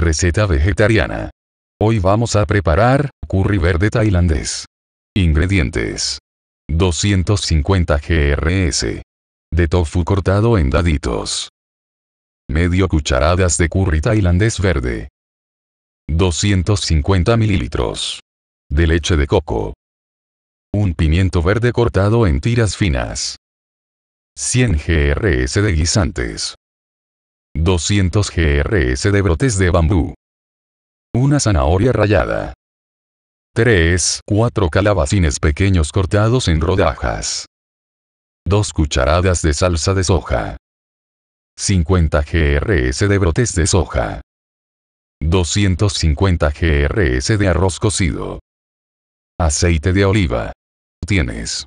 Receta vegetariana. Hoy vamos a preparar curry verde tailandés. Ingredientes. 250 grs. De tofu cortado en daditos. Medio cucharadas de curry tailandés verde. 250 mililitros. De leche de coco. Un pimiento verde cortado en tiras finas. 100 grs de guisantes. 200 GRS de brotes de bambú. Una zanahoria rallada. 3, 4 calabacines pequeños cortados en rodajas. 2 cucharadas de salsa de soja. 50 GRS de brotes de soja. 250 GRS de arroz cocido. Aceite de oliva. Tienes.